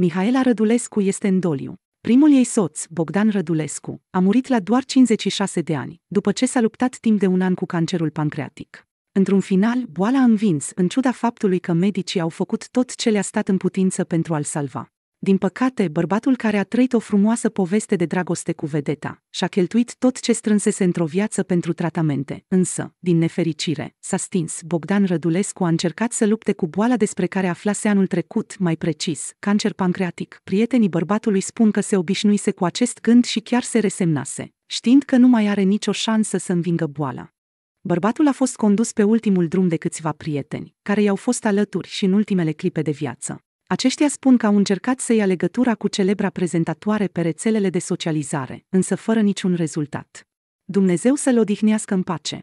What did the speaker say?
Mihaela Rădulescu este în doliu. Primul ei soț, Bogdan Rădulescu, a murit la doar 56 de ani, după ce s-a luptat timp de un an cu cancerul pancreatic. Într-un final, boala a învins, în ciuda faptului că medicii au făcut tot ce le-a stat în putință pentru a-l salva. Din păcate, bărbatul care a trăit o frumoasă poveste de dragoste cu vedeta și-a cheltuit tot ce strânsese într-o viață pentru tratamente, însă, din nefericire, s-a stins. Bogdan Rădulescu a încercat să lupte cu boala despre care aflase anul trecut, mai precis, cancer pancreatic. Prietenii bărbatului spun că se obișnuise cu acest gând și chiar se resemnase, știind că nu mai are nicio șansă să învingă boala. Bărbatul a fost condus pe ultimul drum de câțiva prieteni, care i-au fost alături și în ultimele clipe de viață aceștia spun că au încercat să ia legătura cu celebra prezentatoare pe rețelele de socializare, însă fără niciun rezultat. Dumnezeu să-l odihnească în pace.